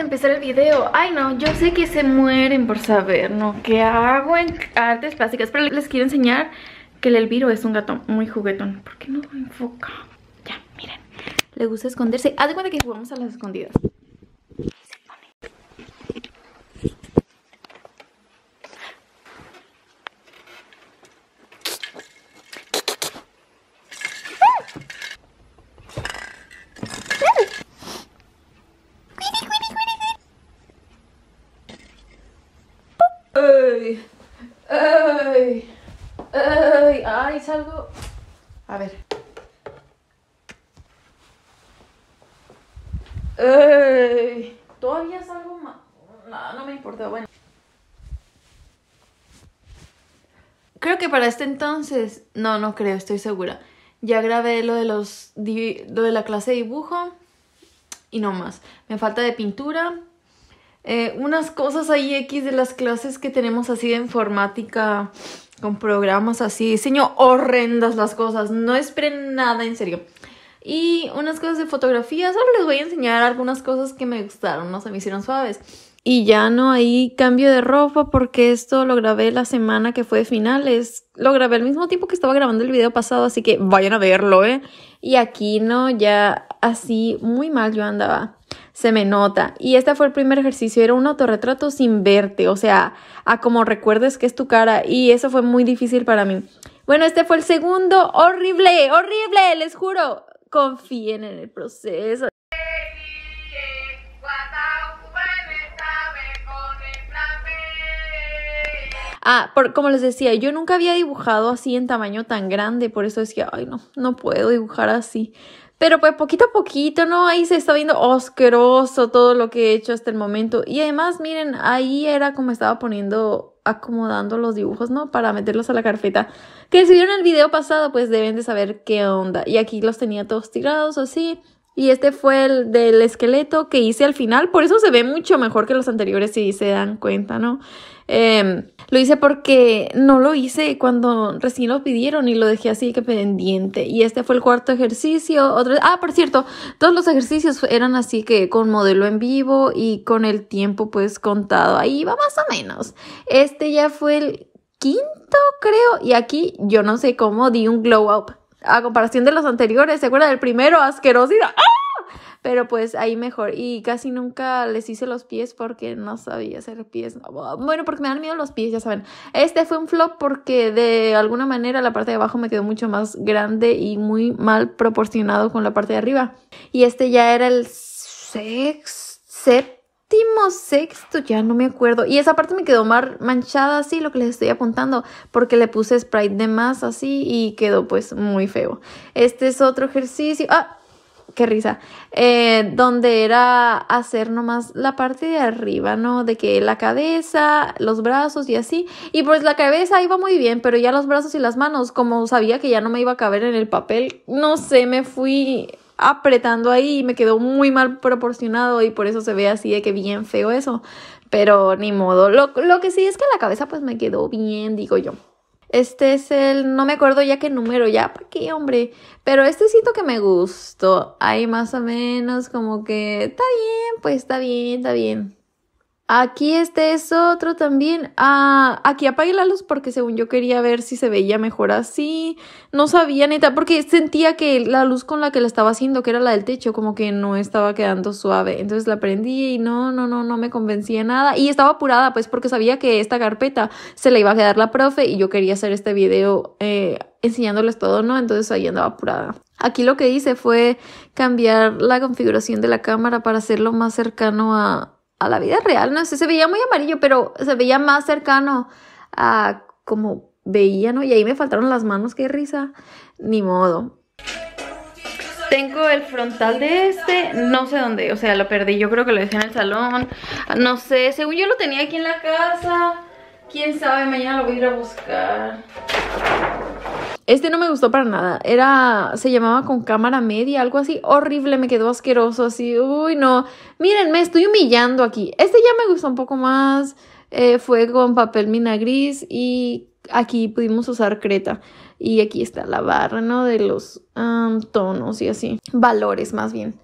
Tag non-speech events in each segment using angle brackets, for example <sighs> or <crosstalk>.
empezar el video Ay no, yo sé que se mueren por saber, ¿no? ¿Qué hago en artes plásticas? Pero les quiero enseñar que el Elviro es un gato muy juguetón ¿Por qué no lo enfoca? Ya, miren Le gusta esconderse Haz de cuenta que jugamos a las escondidas creo que para este entonces, no, no creo, estoy segura. Ya grabé lo de, los, de la clase de dibujo y no más. Me falta de pintura. Eh, unas cosas ahí X de las clases que tenemos así de informática, con programas así, diseño horrendas las cosas, no esperen nada en serio. Y unas cosas de fotografía, solo les voy a enseñar algunas cosas que me gustaron, no se me hicieron suaves y ya no hay cambio de ropa porque esto lo grabé la semana que fue de finales. Lo grabé al mismo tiempo que estaba grabando el video pasado, así que vayan a verlo, ¿eh? Y aquí no, ya así muy mal yo andaba. Se me nota. Y este fue el primer ejercicio, era un autorretrato sin verte, o sea, a como recuerdes que es tu cara. Y eso fue muy difícil para mí. Bueno, este fue el segundo, horrible, horrible, les juro. Confíen en el proceso. Ah, como les decía, yo nunca había dibujado así en tamaño tan grande, por eso decía, ay no, no puedo dibujar así. Pero pues poquito a poquito, ¿no? Ahí se está viendo osqueroso todo lo que he hecho hasta el momento. Y además, miren, ahí era como estaba poniendo, acomodando los dibujos, ¿no? Para meterlos a la carpeta. Que si vieron el video pasado, pues deben de saber qué onda. Y aquí los tenía todos tirados así. Y este fue el del esqueleto que hice al final. Por eso se ve mucho mejor que los anteriores, si se dan cuenta, ¿no? Em, lo hice porque no lo hice cuando recién lo pidieron y lo dejé así que pendiente. Y este fue el cuarto ejercicio. Ah, por cierto, todos los ejercicios eran así que con modelo en vivo y con el tiempo pues contado. Ahí va más o menos. Este ya fue el quinto, creo. Y aquí yo no sé cómo di un glow up. A comparación de los anteriores, ¿se acuerdan del primero? Asquerosidad. ¡Ah! pero pues ahí mejor. Y casi nunca les hice los pies porque no sabía hacer pies. Bueno, porque me dan miedo los pies, ya saben. Este fue un flop porque de alguna manera la parte de abajo me quedó mucho más grande y muy mal proporcionado con la parte de arriba. Y este ya era el sex, séptimo, sexto, ya no me acuerdo. Y esa parte me quedó más manchada así, lo que les estoy apuntando, porque le puse sprite de más así y quedó pues muy feo. Este es otro ejercicio. Ah, qué risa, eh, donde era hacer nomás la parte de arriba, ¿no? De que la cabeza, los brazos y así. Y pues la cabeza iba muy bien, pero ya los brazos y las manos, como sabía que ya no me iba a caber en el papel, no sé, me fui apretando ahí y me quedó muy mal proporcionado y por eso se ve así de que bien feo eso. Pero ni modo, lo, lo que sí es que la cabeza pues me quedó bien, digo yo. Este es el, no me acuerdo ya qué número, ya, ¿para qué, hombre? Pero este siento que me gustó. Ahí más o menos como que, está bien, pues está bien, está bien. Aquí este es otro también. Ah, aquí apagué la luz porque según yo quería ver si se veía mejor así. No sabía neta, porque sentía que la luz con la que la estaba haciendo, que era la del techo, como que no estaba quedando suave. Entonces la prendí y no, no, no, no me convencía nada. Y estaba apurada, pues porque sabía que esta carpeta se la iba a quedar la profe y yo quería hacer este video eh, enseñándoles todo, ¿no? Entonces ahí andaba apurada. Aquí lo que hice fue cambiar la configuración de la cámara para hacerlo más cercano a, a la vida real, no sé, se veía muy amarillo, pero se veía más cercano a como veía, ¿no? Y ahí me faltaron las manos, qué risa, ni modo. Tengo el frontal de este, no sé dónde, o sea, lo perdí, yo creo que lo dejé en el salón, no sé, según yo lo tenía aquí en la casa, quién sabe, mañana lo voy a ir a buscar. Este no me gustó para nada. Era, se llamaba con cámara media, algo así horrible, me quedó asqueroso, así, uy, no. Miren, me estoy humillando aquí. Este ya me gustó un poco más. Eh, fue con papel mina gris y aquí pudimos usar creta. Y aquí está la barra, ¿no? De los tonos y así. Valores, más bien.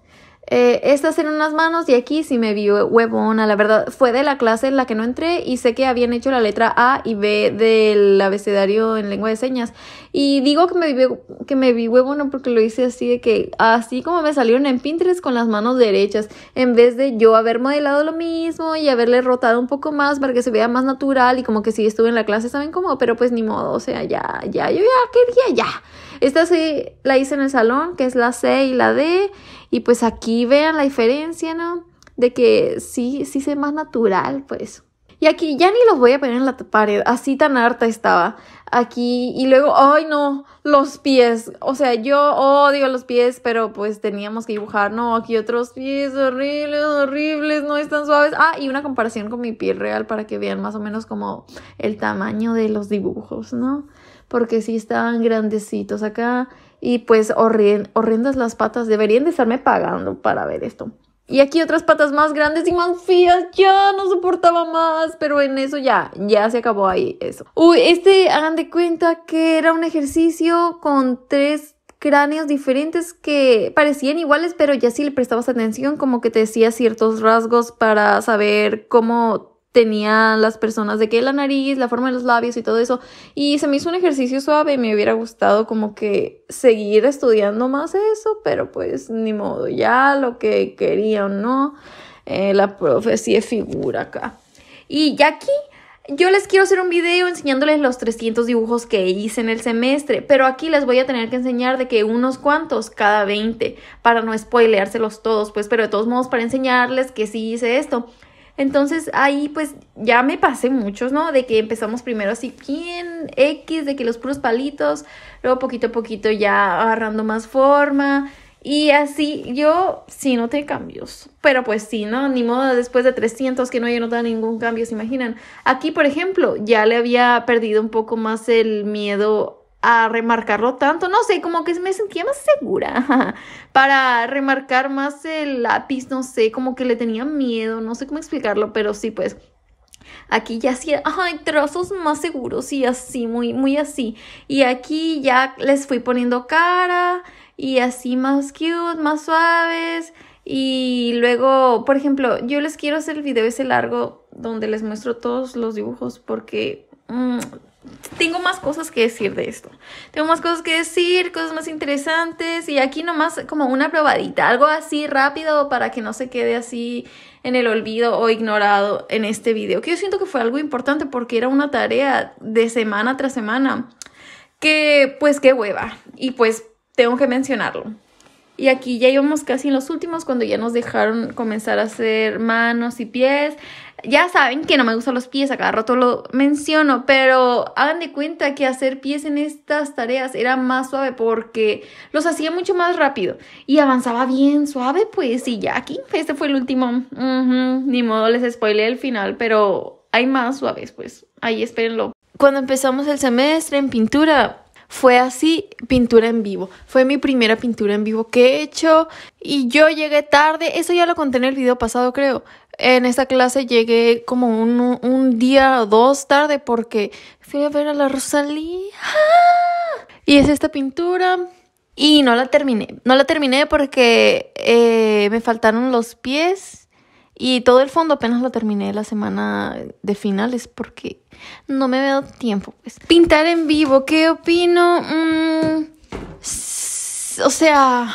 Eh, estas eran unas manos y aquí sí me vi huevona, la verdad. Fue de la clase en la que no entré y sé que habían hecho la letra A y B del abecedario en lengua de señas. Y digo que me vi, que me vi huevona porque lo hice así de que, así como me salieron en Pinterest con las manos derechas, en vez de yo haber modelado lo mismo y haberle rotado un poco más para que se vea más natural y como que sí estuve en la clase, ¿saben cómo? Pero pues ni modo, o sea, ya, ya, yo ya quería ya. Esta sí la hice en el salón, que es la C y la D. Y pues aquí vean la diferencia, ¿no? De que sí, sí se más natural, pues. Y aquí ya ni los voy a poner en la pared, así tan harta estaba. Aquí y luego, ay no, los pies. O sea, yo odio los pies, pero pues teníamos que dibujar, no, aquí otros pies horribles, horribles, no están suaves. Ah, y una comparación con mi piel real para que vean más o menos como el tamaño de los dibujos, ¿no? porque sí están grandecitos acá y pues horrendas las patas, deberían de estarme pagando para ver esto. Y aquí otras patas más grandes y más fías, ya no soportaba más, pero en eso ya, ya se acabó ahí eso. Uy, este, hagan de cuenta que era un ejercicio con tres cráneos diferentes que parecían iguales, pero ya si le prestabas atención, como que te decía ciertos rasgos para saber cómo Tenía las personas de que la nariz, la forma de los labios y todo eso. Y se me hizo un ejercicio suave, me hubiera gustado como que seguir estudiando más eso, pero pues ni modo, ya lo que quería o no, eh, la profecía figura acá. Y ya aquí yo les quiero hacer un video enseñándoles los 300 dibujos que hice en el semestre, pero aquí les voy a tener que enseñar de que unos cuantos cada 20, para no spoileárselos todos, pues, pero de todos modos para enseñarles que sí hice esto. Entonces ahí pues ya me pasé muchos, ¿no? De que empezamos primero así bien X, de que los puros palitos, luego poquito a poquito ya agarrando más forma. Y así yo sí noté cambios, pero pues sí, ¿no? Ni modo después de 300 que no haya notado ningún cambio, ¿se imaginan? Aquí, por ejemplo, ya le había perdido un poco más el miedo a remarcarlo tanto, no sé, como que me sentía más segura para remarcar más el lápiz, no sé, como que le tenía miedo, no sé cómo explicarlo, pero sí, pues Aquí ya hacía, hay trozos más seguros y así, muy, muy así. Y aquí ya les fui poniendo cara y así más cute, más suaves. Y luego, por ejemplo, yo les quiero hacer el video ese largo donde les muestro todos los dibujos porque mm, tengo más cosas que decir de esto. Tengo más cosas que decir, cosas más interesantes y aquí nomás como una probadita, algo así rápido para que no se quede así en el olvido o ignorado en este video, que yo siento que fue algo importante porque era una tarea de semana tras semana que pues qué hueva y pues tengo que mencionarlo. Y aquí ya íbamos casi en los últimos cuando ya nos dejaron comenzar a hacer manos y pies. Ya saben que no me gustan los pies, a cada rato lo menciono, pero hagan de cuenta que hacer pies en estas tareas era más suave porque los hacía mucho más rápido y avanzaba bien suave, pues, y ya aquí, este fue el último, ni modo, les spoilé el final, pero hay más suaves, pues, ahí espérenlo. Cuando empezamos el semestre en pintura, fue así, pintura en vivo. Fue mi primera pintura en vivo que he hecho y yo llegué tarde, eso ya lo conté en el video pasado creo. En esta clase llegué como un, día o dos tarde porque fui a ver a la Rosalía. Y es esta pintura. Y no la terminé. No la terminé porque eh, me faltaron los pies y todo el fondo apenas lo terminé la semana de finales porque no me veo tiempo. Pues. Pintar en vivo, ¿qué opino? Mm, o sea,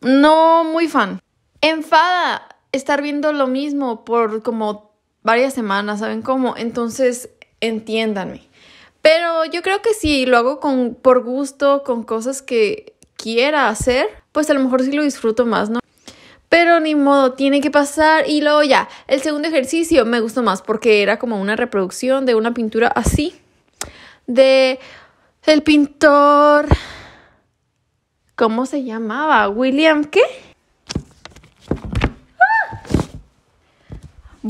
no muy fan. Enfada estar viendo lo mismo por como varias semanas, ¿saben cómo? Entonces, entiéndanme. Pero yo creo que sí, lo hago por gusto, con cosas que quiera hacer, pues a lo mejor sí lo disfruto más, ¿no? Pero ni modo, tiene que pasar y luego ya. El segundo ejercicio me gustó más porque era como una reproducción de una pintura así de el pintor ¿Cómo se llamaba? William, ¿qué?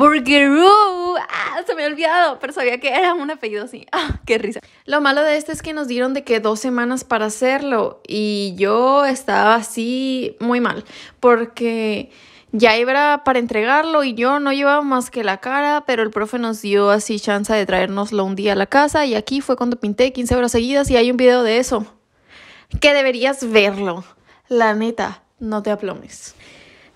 Burgeroo. Ah, se me ha olvidado, pero sabía que era un apellido así. Ah, qué risa. Lo malo de este es que nos dieron de que dos semanas para hacerlo y yo estaba así muy mal porque ya iba para entregarlo y yo no llevaba más que la cara, pero el profe nos dio así chance de traérnoslo un día a la casa y aquí fue cuando pinté 15 horas seguidas y hay un video de eso. Que deberías verlo. La neta, no te aplomes.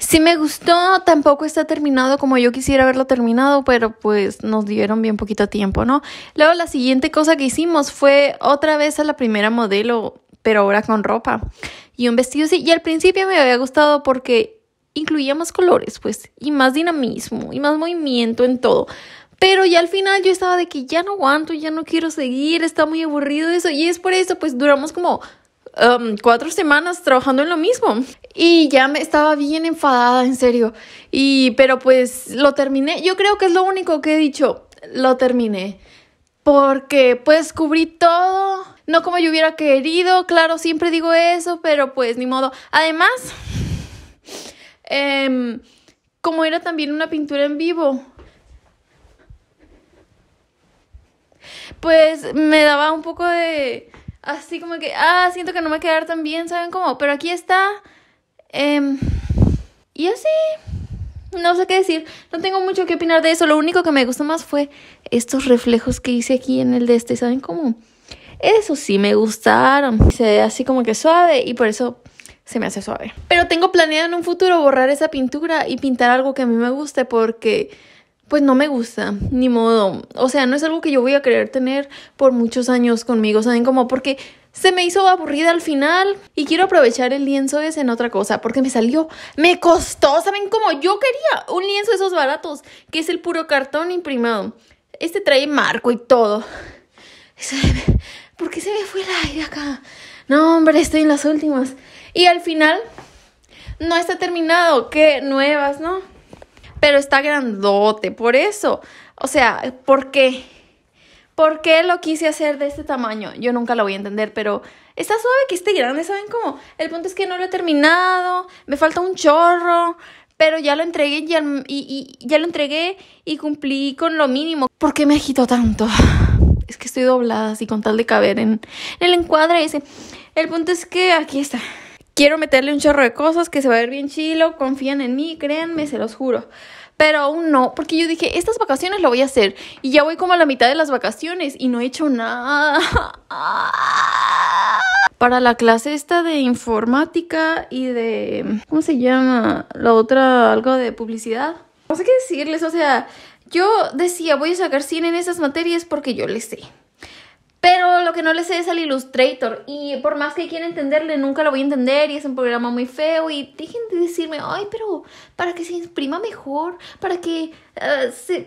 Si me gustó, tampoco está terminado como yo quisiera haberlo terminado, pero pues nos dieron bien poquito tiempo, ¿no? Luego la siguiente cosa que hicimos fue otra vez a la primera modelo, pero ahora con ropa y un vestido sí. Y al principio me había gustado porque incluía más colores, pues, y más dinamismo, y más movimiento en todo. Pero ya al final yo estaba de que ya no aguanto, ya no quiero seguir, está muy aburrido eso. Y es por eso, pues duramos como Um, cuatro semanas trabajando en lo mismo y ya me estaba bien enfadada, en serio. Y pero pues lo terminé. Yo creo que es lo único que he dicho, lo terminé. Porque pues cubrí todo, no como yo hubiera querido, claro, siempre digo eso, pero pues ni modo. Además, em, como era también una pintura en vivo, pues me daba un poco de así como que, ah, siento que no me quedar tan bien, ¿saben cómo? Pero aquí está. Em, y así, no sé qué decir, no tengo mucho que opinar de eso, lo único que me gustó más fue estos reflejos que hice aquí en el de este, ¿saben cómo? Eso sí, me gustaron. Se ve así como que suave y por eso se me hace suave. Pero tengo planeado en un futuro borrar esa pintura y pintar algo que a mí me guste porque pues no me gusta, ni modo. O sea, no es algo que yo voy a querer tener por muchos años conmigo, ¿saben? cómo? porque se me hizo aburrida al final y quiero aprovechar el lienzo ese en otra cosa porque me salió, me costó, ¿saben? cómo? yo quería un lienzo de esos baratos, que es el puro cartón imprimado. Este trae marco y todo. ¿Por qué se me fue el aire acá? No, hombre, estoy en las últimas. Y al final no está terminado. Qué nuevas, ¿no? pero está grandote, por eso. O sea, ¿por qué? ¿Por qué lo quise hacer de este tamaño? Yo nunca lo voy a entender, pero está suave que esté grande, ¿saben cómo? El punto es que no lo he terminado, me falta un chorro, pero ya lo entregué y, ya lo entregué y cumplí con lo mínimo. ¿Por qué me agito tanto? <sighs> Es que estoy doblada así con tal de caber en, el encuadre dice. El punto es que aquí está quiero meterle un chorro de cosas, que se va a ver bien chilo, confían en mí, créanme, se los juro. Pero aún no, porque yo dije, estas vacaciones lo voy a hacer. Y ya voy como a la mitad de las vacaciones y no he hecho nada. Para la clase esta de informática y de... ¿Cómo se llama? La otra, algo de publicidad. No sé qué decirles, o sea, yo decía, voy a sacar 100 en esas materias porque yo les sé. Pero lo que no le sé es al Illustrator. Y por más que quiera entenderle, nunca lo voy a entender. Y es un programa muy feo. Y dejen de decirme, ay, pero para que se imprima mejor. Para que ah,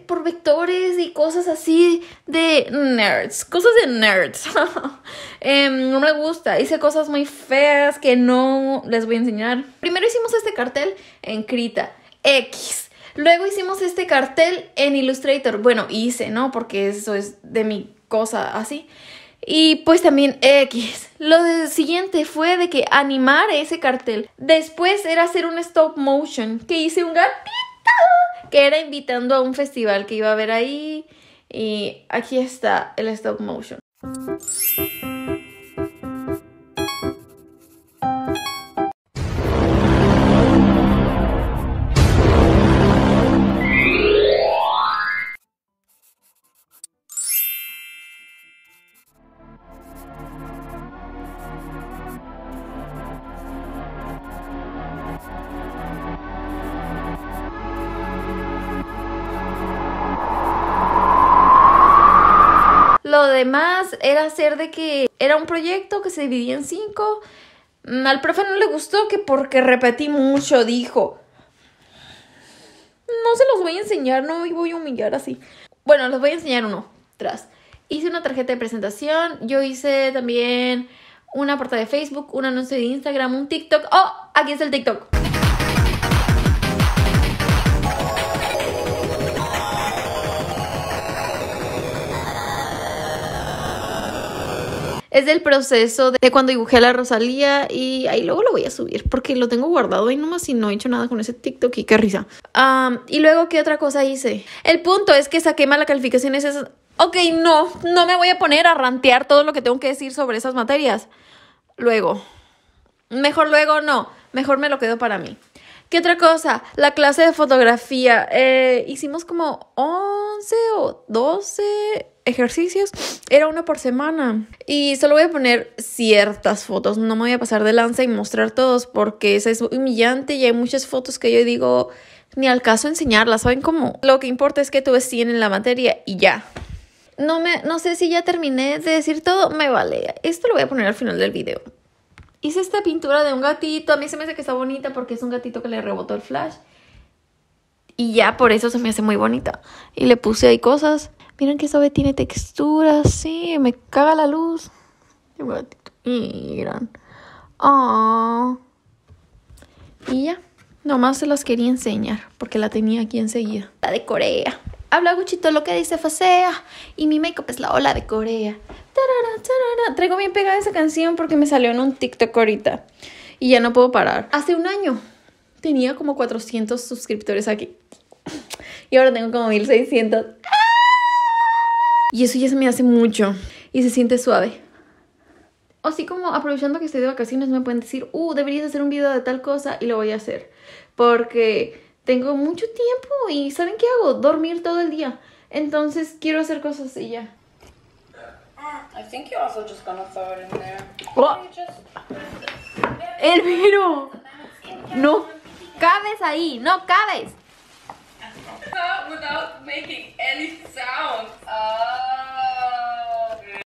por vectores y cosas así de nerds. Cosas de nerds. <laughs> Em, no me gusta. Hice cosas muy feas que no les voy a enseñar. Primero hicimos este cartel en Krita X. Luego hicimos este cartel en Illustrator. Bueno, hice, ¿no? Porque eso es de mi cosa así. Y pues también X. Lo siguiente fue de que animar ese cartel. Después era hacer un stop motion que hice un gatito que era invitando a un festival que iba a haber ahí. Y aquí está el stop motion. Lo demás era hacer de que era un proyecto que se dividía en cinco. Mm, al profe no le gustó que porque repetí mucho, dijo. No se los voy a enseñar, no me voy a humillar así. Bueno, los voy a enseñar uno tras. Hice una tarjeta de presentación, yo hice también una portada de Facebook, un anuncio de Instagram, un TikTok. ¡Oh! Aquí está el TikTok. Es del proceso de, cuando dibujé a la Rosalía y ahí luego lo voy a subir porque lo tengo guardado ahí nomás y no he hecho nada con ese TikTok y qué risa. y luego, ¿qué otra cosa hice? El punto es que saqué mala calificación esas... Ok, no, no me voy a poner a rantear todo lo que tengo que decir sobre esas materias. Luego. Mejor luego no, mejor me lo quedo para mí. ¿Qué otra cosa? La clase de fotografía. Eh, hicimos como 11 o 12 ejercicios. Era uno por semana. Y solo voy a poner ciertas fotos. No me voy a pasar de lanza y mostrar todos porque eso es humillante y hay muchas fotos que yo digo ni al caso enseñarlas. ¿Saben cómo? Lo que importa es que tú 100 en la materia y ya. No, me, no sé si ya terminé de decir todo, me vale. Esto lo voy a poner al final del video hice esta pintura de un gatito, a mí se me hace que está bonita porque es un gatito que le rebotó el flash. Y ya por eso se me hace muy bonita. Y le puse ahí cosas. Miren que sabe tiene textura, sí, me caga la luz. Miren. Oh. Y ya, nomás se las quería enseñar porque la tenía aquí enseguida. La de Corea. Habla Guchito lo que dice Fasea y mi make es la ola de Corea. Traigo bien pegada esa canción porque me salió en un TikTok ahorita y ya no puedo parar. Hace un año tenía como 400 suscriptores aquí y ahora tengo como 1600. Y eso ya se me hace mucho y se siente suave. Así como aprovechando que estoy de vacaciones me pueden decir, uh, deberías hacer un video de tal cosa y lo voy a hacer. Porque tengo mucho tiempo y ¿saben qué hago? Dormir todo el día. Entonces quiero hacer cosas y ya. Ah, I think you're also just gonna throw it in there. Oh. El vino. No cabes ahí, no cabes. Without making any sound. Oh.